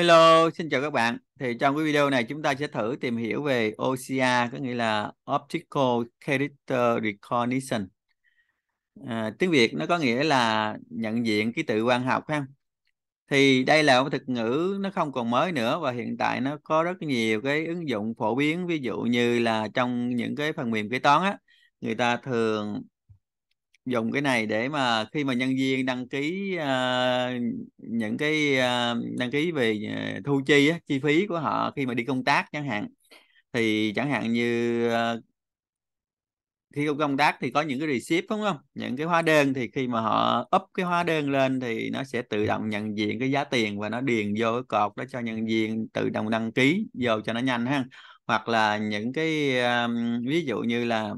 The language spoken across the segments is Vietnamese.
Hello, xin chào các bạn. Thì trong cái video này chúng ta sẽ thử tìm hiểu về OCR, có nghĩa là Optical Character Recognition. À, tiếng Việt nó có nghĩa là nhận diện ký tự quan học ha. Thì đây là một thuật ngữ nó không còn mới nữa và hiện tại nó có rất nhiều cái ứng dụng phổ biến. Ví dụ như là trong những cái phần mềm kế toán á, người ta thường dùng cái này để mà khi mà nhân viên đăng ký uh, những cái uh, đăng ký về ờ, thu chi á, chi phí của họ khi mà đi công tác chẳng hạn thì chẳng hạn như uh, khi công tác thì có những cái receipt đúng không những cái hóa đơn thì khi mà họ up cái hóa đơn lên thì nó sẽ tự động nhận diện cái giá tiền và nó điền vô cái cột đó cho nhân viên tự động đăng ký vô cho nó nhanh ha hoặc là những cái um, ví dụ như là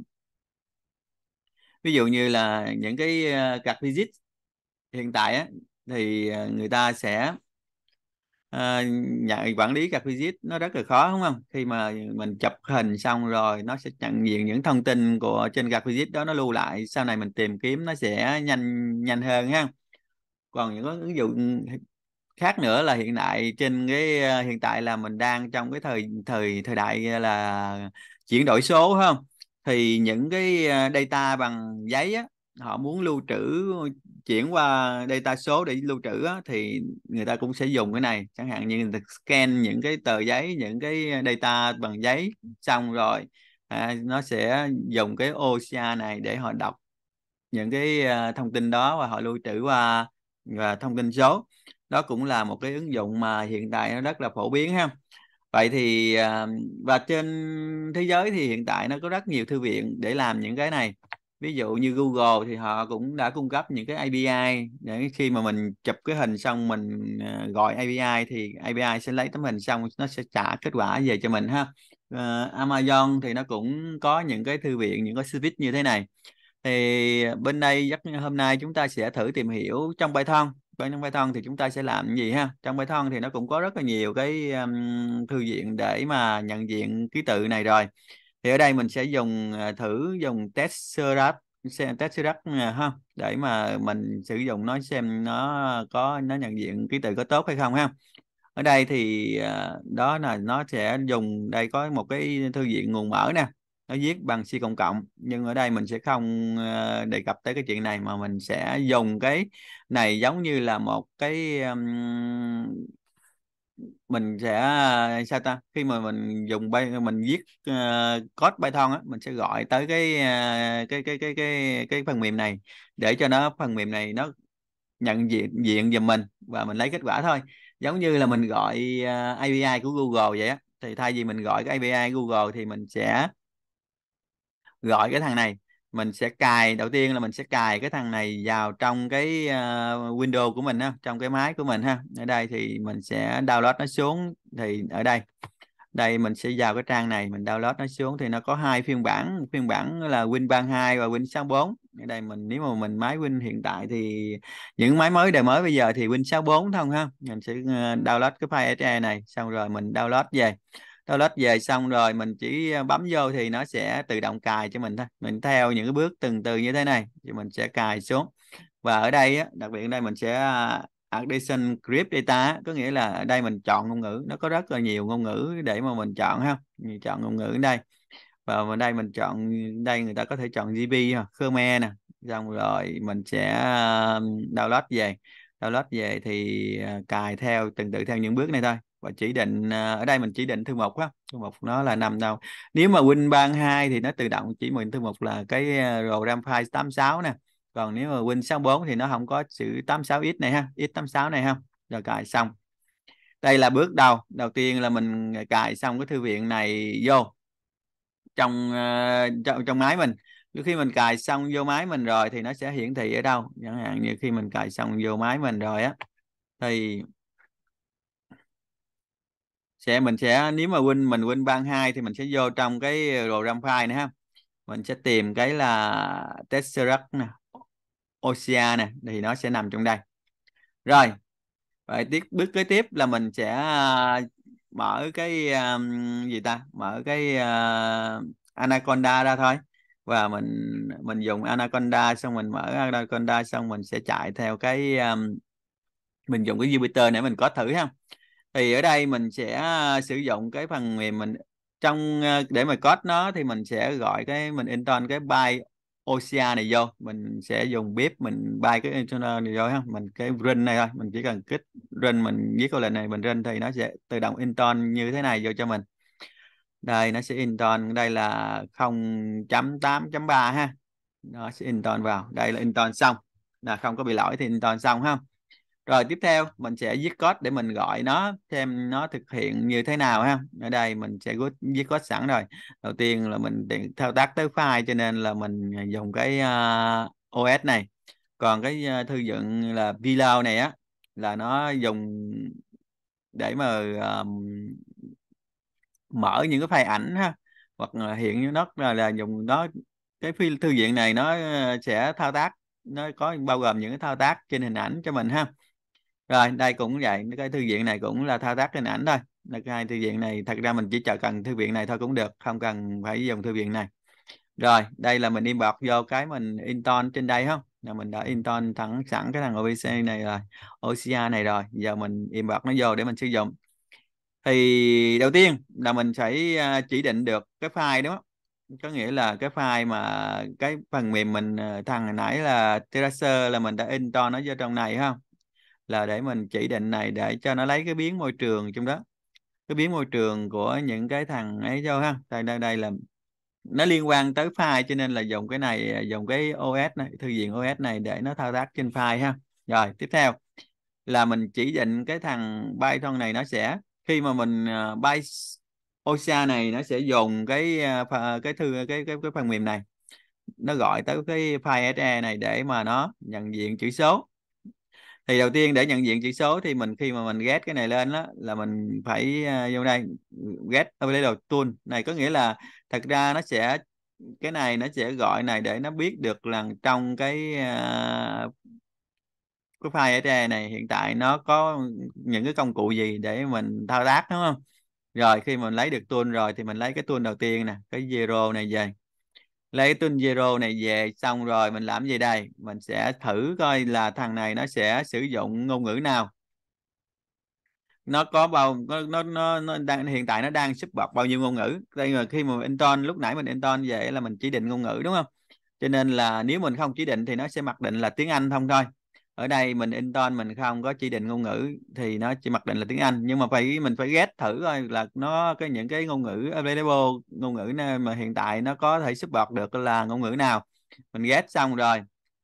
ví dụ như là những cái ờ, card visit hiện tại á, thì ờ, người ta sẽ à, ờ, nhận quản lý các visit nó rất là khó đúng không khi mà mình chụp hình xong rồi nó sẽ nhận diện những thông tin của trên các visit đó nó lưu lại sau này mình tìm kiếm nó sẽ nhanh nhanh hơn ha còn những ứng dụng khác nữa là hiện tại trên cái hiện tại là mình đang trong cái thời thời thời đại là chuyển đổi số không thì những cái à, data bằng giấy á, họ muốn lưu trữ chuyển qua data số để lưu trữ á, thì người ta cũng sẽ dùng cái này chẳng hạn như người ta scan những cái tờ giấy những cái data bằng giấy xong rồi à, nó sẽ dùng cái OCR này để họ đọc những cái à, thông tin đó và họ lưu trữ qua và thông tin số đó cũng là một cái ứng dụng mà hiện tại nó rất là phổ biến ha vậy thì à, và trên thế giới thì hiện tại nó có rất nhiều thư viện để làm những cái này ví dụ như Google thì họ cũng đã cung cấp những cái API để khi mà mình chụp cái hình xong mình à, gọi API thì API sẽ lấy tấm hình xong nó sẽ trả kết quả về cho mình ha ờ, Amazon thì nó cũng có những cái thư viện những cái service như thế này thì bên đây hôm nay chúng ta sẽ thử tìm hiểu trong bài Python bên trong Python thì chúng ta sẽ làm gì ha trong Python thì nó cũng có rất là nhiều cái um, thư viện để mà nhận diện ký tự này rồi thì ở đây mình sẽ dùng ờ, thử dùng Tesseract xem Tesseract ờ, ha để mà mình sử dụng nó xem nó có nó nhận diện ký tự có tốt hay không ha ở đây thì ờ, đó là nó sẽ dùng đây có một cái thư viện nguồn mở nè nó viết bằng C cộng cộng nhưng ở đây mình sẽ không ờ, đề cập tới cái chuyện này mà mình sẽ dùng cái này giống như là một cái um, mình sẽ ờ, sao ta khi mà mình dùng bay mình viết uh, code Python á mình sẽ gọi tới cái, uh, cái cái cái cái cái phần mềm này để cho nó phần mềm này nó nhận diện diện giùm mình và mình lấy kết quả thôi giống như là mình gọi uh, API của Google vậy á thì thay vì mình gọi cái API Google thì mình sẽ gọi cái thằng này mình sẽ cài đầu tiên là mình sẽ cài cái thằng này vào trong cái uh, window của mình ha, trong cái máy của mình ha. Ở đây thì mình sẽ download nó xuống thì ở đây. Đây mình sẽ vào cái trang này mình download nó xuống thì nó có hai phiên bản, phiên bản là Win32 và Win64. Ở đây mình nếu mà mình máy Win hiện tại thì những máy mới đời mới bây giờ thì Win64 thôi ha. Mình sẽ ờ, download cái file SE này xong rồi mình download về toilet về xong rồi mình chỉ ờ, bấm vô thì nó sẽ tự động cài cho mình thôi mình theo những cái bước từng từ như thế này thì mình sẽ cài xuống và ở đây á, đặc biệt ở đây mình sẽ à, addition grip data có nghĩa là ở đây mình chọn ngôn ngữ nó có rất là nhiều ngôn ngữ để mà mình chọn ha mình chọn ngôn ngữ ở đây và ở đây mình chọn đây người ta có thể chọn GB ha Khmer nè xong rồi mình sẽ à, download về download về thì à, cài theo từng tự theo những bước này thôi và chỉ định à, ở đây mình chỉ định thư mục á thư mục nó là nằm đâu nếu mà win ban 2 thì nó tự động chỉ mình thư mục là cái à, program file 86 nè còn nếu mà win 64 thì nó không có chữ 86x này ha x86 này ha rồi cài xong đây là bước đầu đầu tiên là mình cài xong cái thư viện này vô trong à, trong, trong máy mình lúc khi mình cài xong vô máy mình rồi thì nó sẽ hiển thị ở đâu chẳng hạn như khi mình cài xong vô máy mình rồi á thì sẽ mình sẽ nếu mà win mình win ban 2 thì mình sẽ vô trong cái program file nữa ha mình sẽ tìm cái là Tesseract nè Ocean nè thì nó sẽ nằm trong đây rồi vậy tiếp bước kế tiếp là mình sẽ à, mở cái um, gì ta mở cái uh, Anaconda ra thôi và mình mình dùng Anaconda xong mình mở Anaconda xong mình sẽ chạy theo cái um, mình dùng cái Jupyter để mình có thử ha thì ở đây mình sẽ à, sử dụng cái phần mềm mình trong à, để mà code nó thì mình sẽ gọi cái mình intern cái by OCR này vô mình sẽ dùng bếp mình bay cái internal này vô ha mình cái run này thôi mình chỉ cần kích run mình viết câu lệnh này mình run thì nó sẽ tự động intern như thế này vô cho mình đây nó sẽ intern đây là 0.8.3 ha nó sẽ intern vào đây là intern xong là không có bị lỗi thì intern xong ha rồi tiếp theo mình sẽ viết code để mình gọi nó xem nó thực hiện như thế nào ha ở đây mình sẽ viết code sẵn rồi đầu tiên là mình thao tác tới file cho nên là mình à, dùng cái uh, à, OS này còn cái uh, thư dựng là VLOW này á là nó dùng để mà um, mở những cái file ảnh ha hoặc là hiện nó là, là dùng nó cái thư viện này nó sẽ thao tác nó có bao gồm những cái thao tác trên hình ảnh cho mình ha rồi đây cũng vậy cái thư viện này cũng là thao tác hình ảnh thôi hai thư viện này thật ra mình chỉ chờ cần thư viện này thôi cũng được không cần phải dùng thư viện này rồi đây là mình inbox vô cái mình inton trên đây không là mình đã inton thẳng sẵn cái thằng obc này rồi OCA này rồi giờ mình inbox nó vô để mình sử dụng thì đầu tiên là mình phải à, chỉ định được cái file đúng không có nghĩa là cái file mà cái phần mềm mình à, thằng nãy là Terracer là mình đã inton nó vô trong này không là để mình chỉ định này để cho nó lấy cái biến môi trường trong đó cái biến môi trường của những cái thằng ấy cho ha tại đây đây là nó liên quan tới file cho nên là dùng cái này dùng cái OS này thư viện OS này để nó thao tác trên file ha rồi tiếp theo là mình chỉ định cái thằng Python này nó sẽ khi mà mình uh, ờ, OSA này nó sẽ dùng cái ờ, cái thư cái cái cái phần mềm này nó gọi tới cái file SE này để mà nó nhận diện chữ số thì đầu tiên để nhận diện chữ số thì mình khi mà mình ghét cái này lên đó là mình phải uh, vô đây get available tool này có nghĩa là thật ra nó sẽ cái này nó sẽ gọi này để nó biết được là trong cái uh, cái file ở này hiện tại nó có những cái công cụ gì để mình thao tác đúng không rồi khi mình lấy được tool rồi thì mình lấy cái tool đầu tiên nè cái zero này về lấy tin zero này về xong rồi mình làm gì đây mình sẽ thử coi là thằng này nó sẽ sử dụng ngôn ngữ nào nó có bao nó nó nó đang hiện tại nó đang xuất support bao nhiêu ngôn ngữ đây mà khi mà inton lúc nãy mình inton về là mình chỉ định ngôn ngữ đúng không cho nên là nếu mình không chỉ định thì nó sẽ mặc định là tiếng anh không thôi ở đây mình intern mình không có chỉ định ngôn ngữ thì nó chỉ mặc định là tiếng Anh nhưng mà phải mình phải ghét thử coi là nó cái những cái ngôn ngữ available ngôn ngữ này mà hiện tại nó có thể xuất bọt được là ngôn ngữ nào mình ghét xong rồi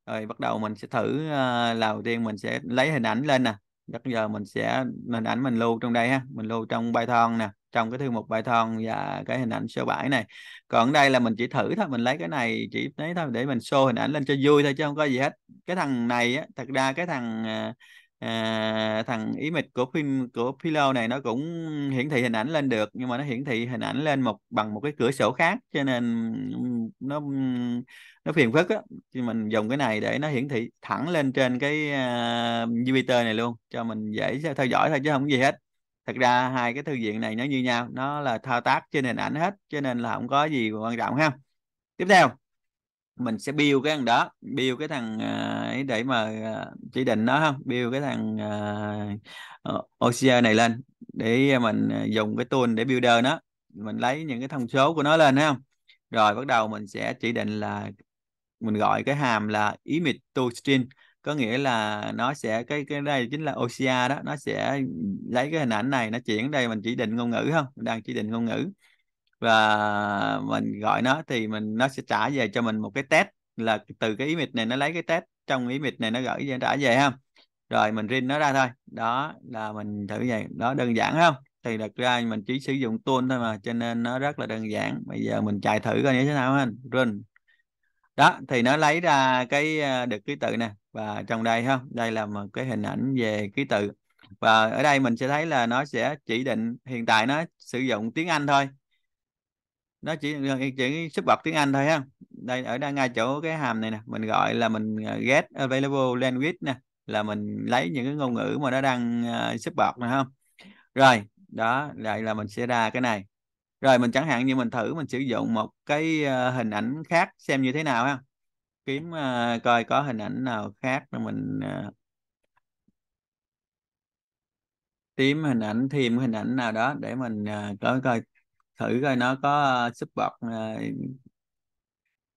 rồi bắt đầu mình sẽ thử uh, là đầu tiên mình sẽ lấy hình ảnh lên nè bây giờ mình sẽ hình ảnh mình lưu trong đây ha mình lưu trong Python nè trong cái thư mục Python và cái hình ảnh sơ bãi này còn đây là mình chỉ thử thôi mình lấy cái này chỉ lấy thôi để mình show hình ảnh lên cho vui thôi chứ không có gì hết cái thằng này á, thật ra cái thằng à, à thằng mịch của phim của Pilo này nó cũng hiển thị hình ảnh lên được nhưng mà nó hiển thị hình ảnh lên một bằng một cái cửa sổ khác cho nên nó nó phiền phức á thì mình dùng cái này để nó hiển thị thẳng lên trên cái uh, Jupiter này luôn cho mình dễ theo dõi thôi chứ không có gì hết thật ra hai cái thư viện này nó như nhau nó là thao tác trên hình ảnh hết cho nên là không có gì quan trọng ha tiếp theo mình sẽ build cái thằng đó build cái thằng à, ấy để mà à, chỉ định nó ha build cái thằng uh, à, ờ, OCR này lên để mình dùng cái tool để builder nó mình lấy những cái thông số của nó lên ha rồi bắt đầu mình sẽ chỉ định là mình gọi cái hàm là image to string có nghĩa là nó sẽ cái cái đây chính là OCR đó nó sẽ lấy cái hình ảnh này nó chuyển đây mình chỉ định ngôn ngữ không mình đang chỉ định ngôn ngữ và mình gọi nó thì mình nó sẽ trả về cho mình một cái test là từ cái image này nó lấy cái test trong image này nó gửi về trả về không rồi mình rin nó ra thôi đó là mình thử vậy đó đơn giản không thì thật ra mình chỉ sử dụng tool thôi mà cho nên nó rất là đơn giản bây giờ mình chạy thử coi như thế nào anh run đó thì nó lấy ra cái ờ, được ký tự nè và trong đây ha đây là một cái hình ảnh về ký tự và ở đây mình sẽ thấy là nó sẽ chỉ định hiện tại nó sử dụng tiếng Anh thôi nó chỉ ờ, chỉ xuất bật tiếng Anh thôi ha đây ở đây ngay chỗ cái hàm này nè mình gọi là mình ờ, get available language nè là mình lấy những cái ngôn ngữ mà nó đang xuất bật nè không rồi đó lại là mình sẽ ra cái này rồi mình chẳng hạn như mình thử mình sử dụng một cái ờ, hình ảnh khác xem như thế nào ha kiếm uh, coi có hình ảnh nào khác mà mình uh, ờ, tìm hình ảnh thêm hình ảnh nào đó để mình uh, coi coi thử coi nó có uh, support uh,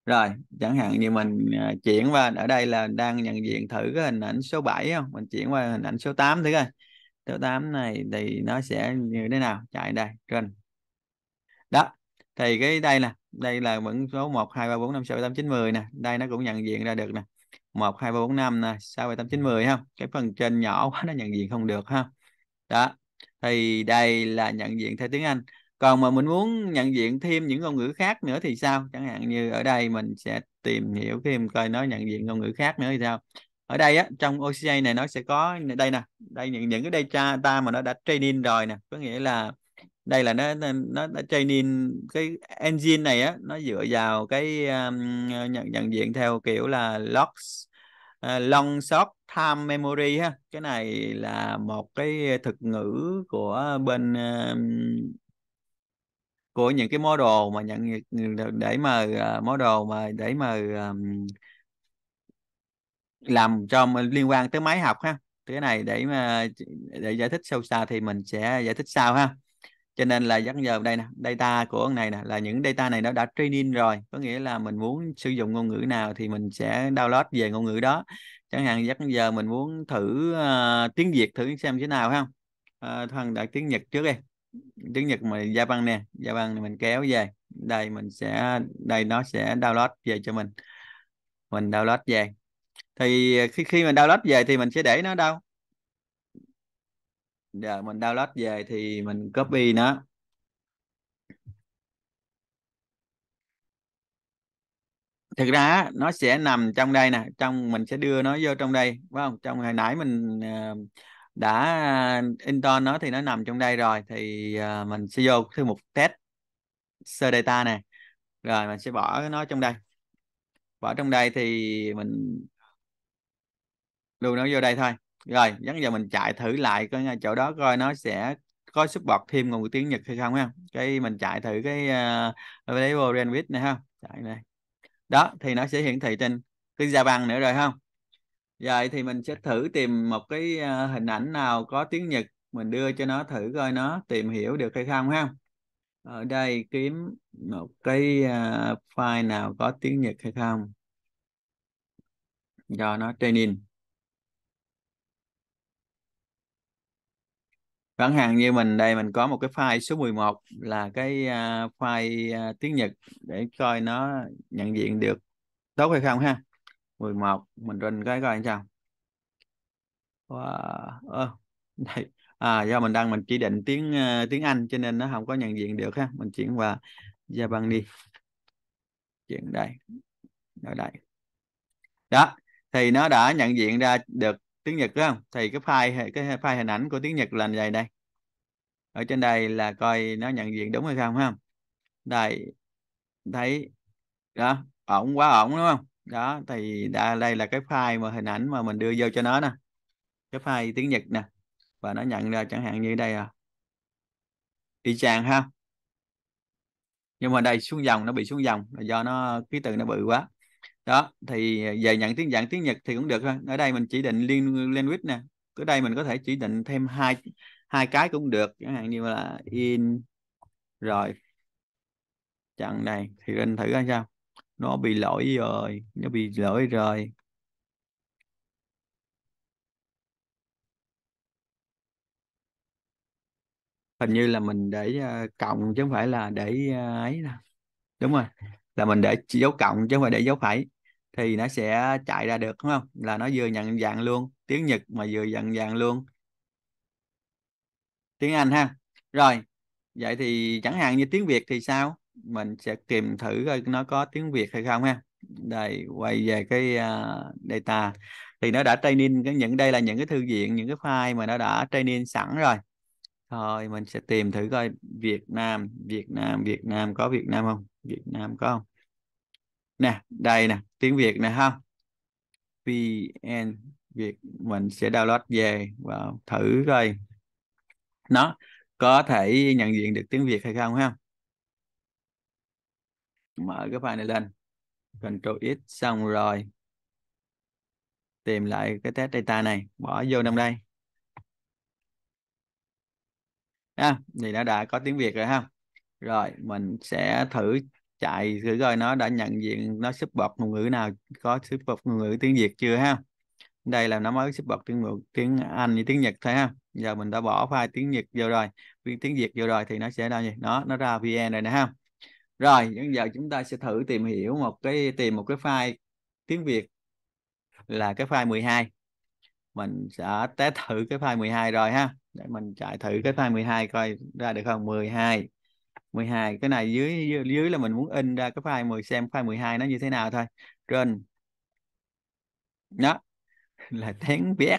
rồi chẳng hạn như mình uh, chuyển qua ở đây là đang nhận diện thử cái hình ảnh số 7 không mình chuyển qua hình ảnh số 8 thử coi số 8 này thì nó sẽ như thế nào chạy đây trên đó thì cái đây nè đây là vẫn số một hai ba bốn năm sáu bảy tám chín mười nè đây nó cũng nhận diện ra được nè một hai ba bốn năm nè sáu bảy tám chín mười ha cái phần trên nhỏ quá nó nhận diện không được ha đó thì đây là nhận diện theo tiếng Anh còn mà mình muốn nhận diện thêm những ngôn ngữ khác nữa thì sao chẳng hạn như ở đây mình sẽ tìm hiểu thêm coi nó nhận diện ngôn ngữ khác nữa thì sao ở đây á trong OCA này nó sẽ có đây nè đây những, những cái data mà nó đã training rồi nè có nghĩa là đây là nó nó nó training cái engine này á nó dựa vào cái um, nhận nhận diện theo kiểu là logs uh, ờ, long short time memory ha cái này là một cái thực ngữ của bên uh, của những cái model mà nhận để mà uh, model mà để mà um, làm trong liên quan tới máy học ha cái này để mà để giải thích sâu xa thì mình sẽ giải thích sau ha cho nên là nhắc giờ đây nè data của này nè là những data này nó đã training rồi có nghĩa là mình muốn sử dụng ngôn ngữ nào thì mình sẽ download về ngôn ngữ đó chẳng hạn dắt giờ mình muốn thử uh, tiếng việt thử xem thế nào không uh, thằng đã tiếng nhật trước đi tiếng nhật mà gia băng nè gia băng mình kéo về đây mình sẽ đây nó sẽ download về cho mình mình download về thì khi khi mình download về thì mình sẽ để nó đâu giờ mình download về thì mình copy nó thực ra nó sẽ nằm trong đây nè trong mình sẽ đưa nó vô trong đây phải không trong hồi nãy mình ờ, đã intern nó thì nó nằm trong đây rồi thì ờ, mình sẽ vô thư mục test sơ data nè rồi mình sẽ bỏ nó trong đây bỏ trong đây thì mình lưu nó vô đây thôi rồi chắc giờ mình chạy thử lại coi chỗ đó coi nó sẽ có xuất bọt thêm ngôn ngữ tiếng Nhật hay không ha cái mình chạy thử cái uh, ờ, available bandwidth này ha chạy này đó thì nó sẽ hiển thị trên cái gia bằng nữa rồi không vậy thì mình sẽ thử tìm một cái ờ, hình ảnh nào có tiếng Nhật mình đưa cho nó thử coi nó tìm hiểu được hay không ha ở đây kiếm một cái uh, file nào có tiếng Nhật hay không do nó training chẳng hạn như mình đây mình có một cái file số 11 là cái uh, file uh, tiếng Nhật để coi nó nhận diện được tốt hay không ha 11 mình run cái coi sao wow. ờ, đây. À, do mình đang mình chỉ định tiếng uh, tiếng Anh cho nên nó không có nhận diện được ha mình chuyển vào Japan đi chuyển đây ở đây đó thì nó đã nhận diện ra được tiếng Nhật đúng không thì cái file cái file hình ảnh của tiếng Nhật là này đây ở trên đây là coi nó nhận diện đúng hay không ha đây thấy đó ổn quá ổn đúng không đó thì đã, đây là cái file mà hình ảnh mà mình đưa vô cho nó nè cái file tiếng Nhật nè và nó nhận ra chẳng hạn như đây à y chang ha nhưng mà đây xuống dòng nó bị xuống dòng là do nó ký tự nó bự quá đó thì về nhận tiếng dạng tiếng Nhật thì cũng được thôi ở đây mình chỉ định liên language nè ở đây mình có thể chỉ định thêm hai hai cái cũng được chẳng hạn như là in rồi chặn này thì lên thử coi sao nó bị lỗi rồi nó bị lỗi rồi hình như là mình để uh, cộng chứ không phải là để uh, ấy nè đúng rồi là mình để dấu cộng chứ không phải để dấu phẩy thì nó sẽ chạy ra được đúng không là nó vừa nhận dạng luôn tiếng Nhật mà vừa nhận dạng luôn tiếng Anh ha rồi vậy thì chẳng hạn như tiếng Việt thì sao mình sẽ tìm thử coi nó có tiếng Việt hay không ha đây quay về cái uh, data thì nó đã training cái những đây là những cái thư viện những cái file mà nó đã training sẵn rồi thôi mình sẽ tìm thử coi Việt Nam Việt Nam Việt Nam có Việt Nam không Việt Nam có không nè đây nè tiếng việt nè ha vn việt mình sẽ download về và thử coi nó có thể nhận diện được tiếng việt hay không ha mở cái file này lên Ctrl X xong rồi tìm lại cái test data này bỏ vô trong đây à, thì nó đã có tiếng Việt rồi ha rồi mình sẽ thử chạy thử coi nó đã nhận diện nó support ngôn ngữ nào có support ngôn ngữ tiếng Việt chưa ha đây là nó mới support tiếng tiếng Anh với tiếng Nhật thôi ha giờ mình đã bỏ file tiếng Nhật vô rồi viên tiếng Việt vô rồi thì nó sẽ ra gì nó nó ra VN rồi nè ha rồi bây giờ chúng ta sẽ thử tìm hiểu một cái tìm một cái file tiếng Việt là cái file 12 mình sẽ test thử cái file 12 rồi ha để mình chạy thử cái file 12 coi ra được không 12 12 cái này dưới dưới là mình muốn in ra cái file 10 xem file 12 nó như thế nào thôi trên đó là tiếng viết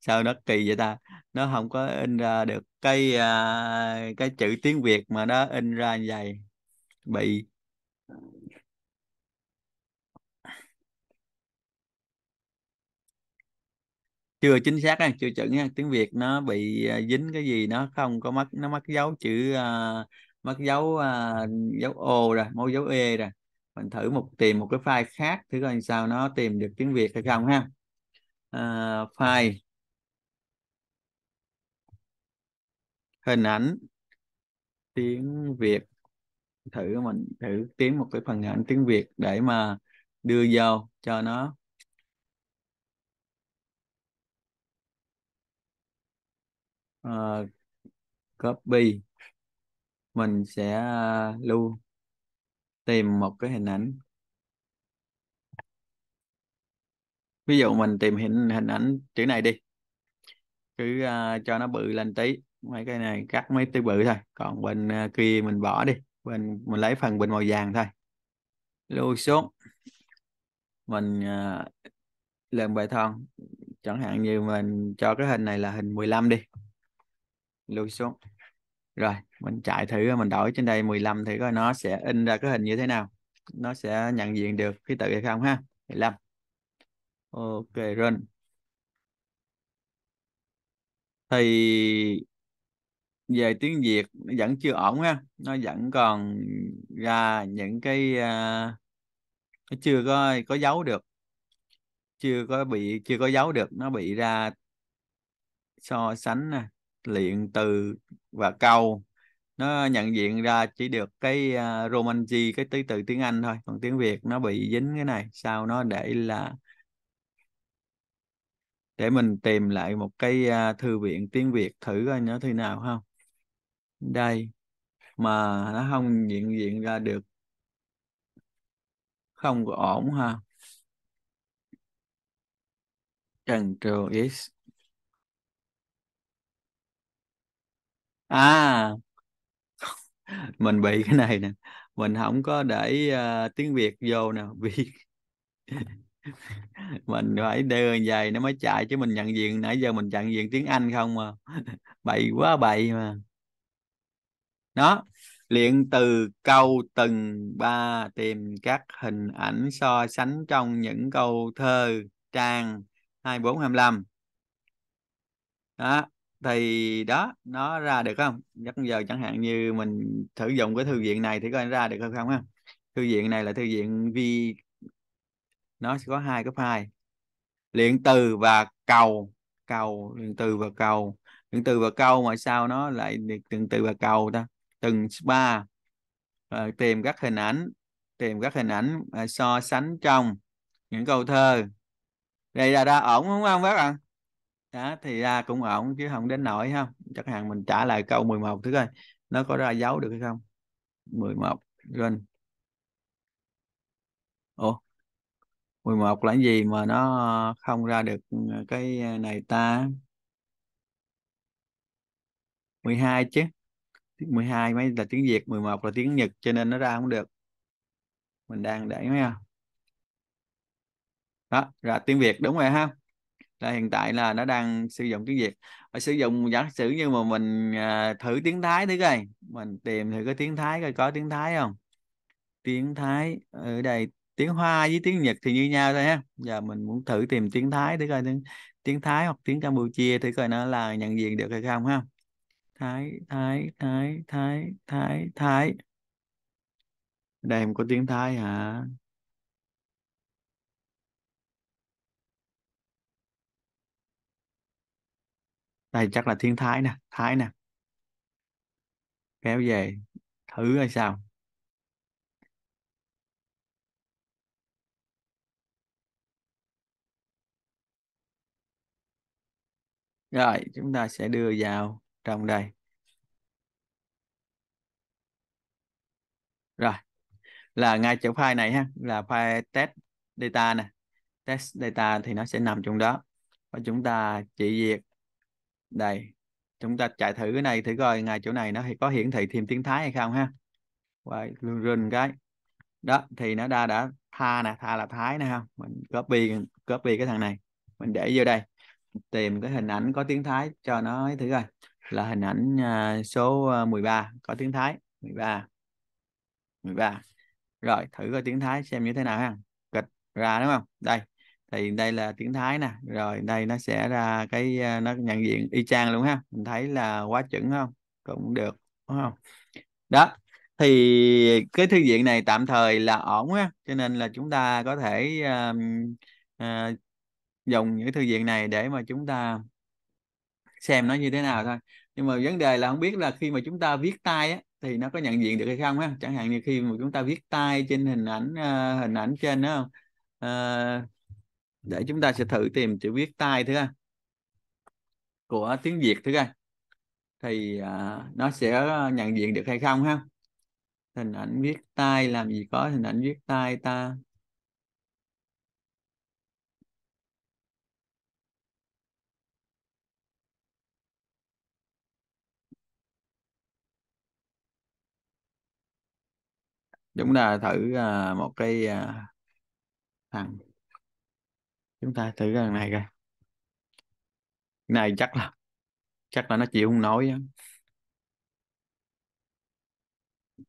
sao nó kỳ vậy ta nó không có in ra được cái à, cái chữ tiếng Việt mà nó in ra như vậy bị chưa chính xác chưa chuẩn tiếng Việt nó bị à, dính cái gì nó không có mắc nó mắc dấu chữ uh, mất dấu uh, dấu O rồi mất dấu E rồi mình thử một tìm một cái file khác thử coi sao nó tìm được tiếng Việt hay không ha uh, file hình ảnh tiếng Việt thử mình thử tiến một cái phần ảnh tiếng Việt để mà đưa vào cho nó uh, copy mình sẽ à, lưu tìm một cái hình ảnh ví dụ mình tìm hình hình ảnh chữ này đi cứ uh, cho nó bự lên tí mấy cái này cắt mấy cái bự thôi còn bên uh, kia mình bỏ đi bên mình lấy phần bên màu vàng thôi lưu xuống mình uh, lên bài thon chẳng hạn như mình cho cái hình này là hình 15 đi lưu xuống rồi mình chạy thử mình đổi trên đây 15 thì coi nó sẽ in ra cái hình như thế nào nó sẽ nhận diện được ký tự hay không ha 15 ok run thì về tiếng Việt vẫn chưa ổn ha nó vẫn còn ra những cái à, nó chưa có có dấu được chưa có bị chưa có dấu được nó bị ra so sánh nè luyện từ và câu nó nhận diện ra chỉ được cái uh, à, Roman cái từ từ tiếng Anh thôi còn tiếng Việt nó bị dính cái này sau nó để là để mình tìm lại một cái uh, thư viện tiếng Việt thử coi nó thư nào không đây mà nó không nhận diện ra được không có ổn ha trần trường is à mình bị cái này nè mình không có để uh, tiếng Việt vô nè vì mình phải đưa dài nó mới chạy chứ mình nhận diện nãy giờ mình nhận diện tiếng Anh không mà bậy quá bậy mà đó luyện từ câu từng ba tìm các hình ảnh so sánh trong những câu thơ trang 24 25 đó thì đó nó ra được không chắc giờ chẳng hạn như mình sử dụng cái thư viện này thì coi ra được hay không ha thư viện này là thư viện vi nó sẽ có hai cái file luyện từ và cầu cầu luyện từ và cầu luyện từ và cầu mà sao nó lại từng từ và cầu ta từng spa à, tìm các hình ảnh tìm các hình ảnh à, so sánh trong những câu thơ đây là đã ổn đúng không các bạn đó thì ra à, cũng ổn chứ không đến nỗi không chắc hàng mình trả lại câu 11 thứ coi nó có ra dấu được hay không 11 run ồ 11 là gì mà nó không ra được ừ, cái ờ, này ta 12 chứ 12 mới là tiếng Việt 11 là tiếng Nhật cho nên nó ra không được mình đang để nha đó ra tiếng Việt đúng rồi ha là hiện tại là nó đang sử dụng tiếng Việt và sử dụng giả sử như mà mình à, thử tiếng Thái thử coi mình tìm thử cái tiếng Thái coi có tiếng Thái không tiếng Thái ở đây tiếng Hoa với tiếng Nhật thì như nhau thôi ha giờ mình muốn thử tìm tiếng Thái thử coi tiếng, tiếng Thái hoặc tiếng Campuchia thử coi nó là nhận diện được hay không ha Thái Thái Thái Thái Thái Thái đây em có tiếng Thái hả đây chắc là thiên thái nè thái nè kéo về thử hay sao rồi chúng ta sẽ đưa vào trong đây rồi là ngay chỗ file này ha là file test data nè test data thì nó sẽ nằm trong đó và chúng ta chỉ việc đây chúng ta chạy thử cái này thử coi ngay chỗ này nó có hiển thị thêm tiếng thái hay không ha và lương rừng cái đó thì nó đã đã tha nè tha là thái nè không mình copy copy cái thằng này mình để vô đây tìm cái hình ảnh có tiếng thái cho nó thử coi là hình ảnh à, số 13 à, có tiếng thái 13 13 rồi thử coi tiếng thái xem như thế nào ha kịch ra đúng không đây thì đây là tiếng Thái nè rồi đây nó sẽ ra cái ờ, nó nhận diện y chang luôn ha mình thấy là quá chuẩn không cũng được đúng không đó thì cái thư viện này tạm thời là ổn á cho nên là chúng ta có thể uh, uh, dùng những thư viện này để mà chúng ta xem nó như thế nào thôi nhưng mà vấn đề là không biết là khi mà chúng ta viết tay á thì nó có nhận diện được hay không ha chẳng hạn như khi mà chúng ta viết tay trên hình ảnh uh, hình ảnh trên đó không uh, để chúng ta sẽ thử tìm chữ viết tay thứ ha của tiếng việt thứ ha thì à, nó sẽ nhận diện được hay không ha hình ảnh viết tay làm gì có hình ảnh viết tay ta chúng ta thử uh, một cái uh, thằng chúng ta thử cái này coi này chắc là chắc là nó chịu không nổi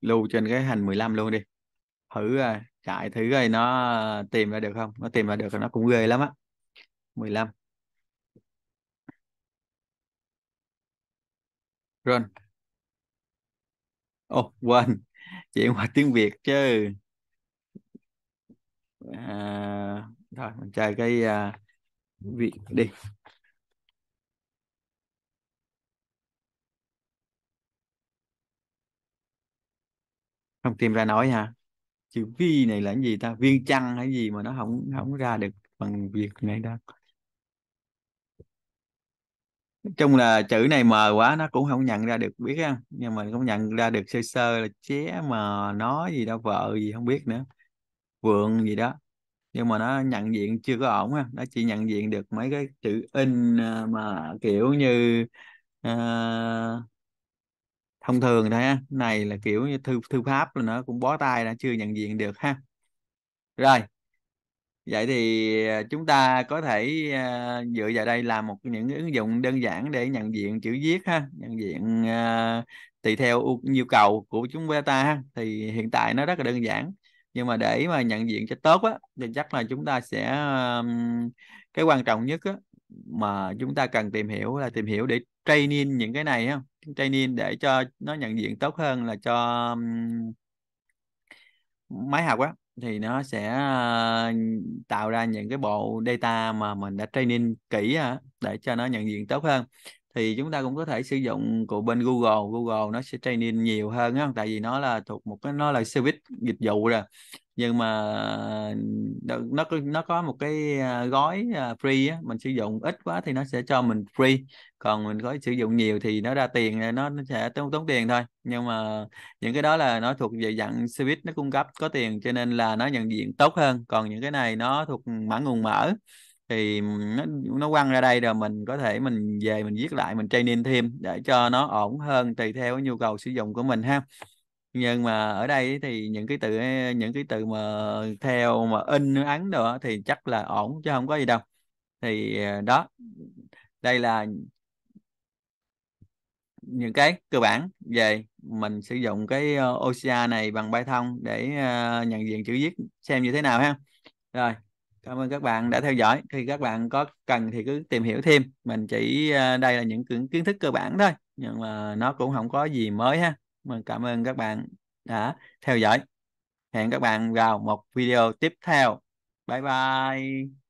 lưu trên cái hành 15 luôn đi thử à, chạy thử rồi nó tìm ra được không nó tìm ra được nó cũng ghê lắm á 15 run ô oh, quên chuyển qua tiếng Việt chứ à, rồi mình chơi cái uh, à, việc đi không tìm ra nói ha chữ vi này là cái gì ta viên chăn hay gì mà nó không không ra được bằng việc này đâu nói chung là chữ này mờ quá nó cũng không nhận ra được biết không nhưng mà cũng nhận ra được sơ sơ là ché mà nó gì đó vợ gì không biết nữa vượng gì đó nhưng mà nó nhận diện chưa có ổn ha nó chỉ nhận diện được mấy cái chữ in ờ, mà kiểu như uh, thông thường thôi ha này là kiểu như thư thư pháp là nó cũng bó tay nó chưa nhận diện được ha rồi vậy thì ờ, chúng ta có thể uh, dựa vào đây làm một những ứng dụng đơn giản để nhận diện chữ viết ha nhận diện uh, tùy theo yêu cầu của chúng ta ha thì hiện tại nó rất là đơn giản nhưng mà để mà nhận diện cho tốt á thì chắc là chúng ta sẽ cái quan trọng nhất á mà chúng ta cần tìm hiểu là tìm hiểu để training những cái này không training để cho nó nhận diện tốt hơn là cho máy học á thì nó sẽ ờ, tạo ra những cái bộ data mà mình đã training kỹ để cho nó nhận diện tốt hơn thì chúng ta cũng có thể sử dụng của bên Google Google nó sẽ training nhiều hơn á tại vì nó là thuộc một cái nó là service dịch vụ rồi nhưng mà nó nó có một cái à, gói à, free á mình sử dụng ít quá thì nó sẽ cho mình free còn mình có sử dụng nhiều thì nó ra tiền à, nó nó sẽ tốn tốn tiền thôi nhưng mà những cái đó là nó thuộc về dạng service nó cung cấp có tiền cho nên là nó nhận diện tốt hơn còn những cái này nó thuộc mã nguồn mở thì nó nó quăng ra đây rồi mình có thể mình về mình viết lại mình training thêm để cho nó ổn hơn tùy theo nhu cầu sử dụng của mình ha nhưng mà ở đây thì những cái từ những cái từ mà theo mà in ấn nữa thì chắc là ổn chứ không có gì đâu thì ờ, đó đây là những cái cơ bản về mình sử dụng cái ờ, OCR này bằng Python để ờ, nhận diện chữ viết xem như thế nào ha rồi cảm ơn các bạn đã theo dõi thì các bạn có cần thì cứ tìm hiểu thêm mình chỉ ờ, đây là những kiến thức cơ bản thôi nhưng mà nó cũng không có gì mới ha mình cảm ơn các bạn đã theo dõi hẹn các bạn vào một video tiếp theo bye bye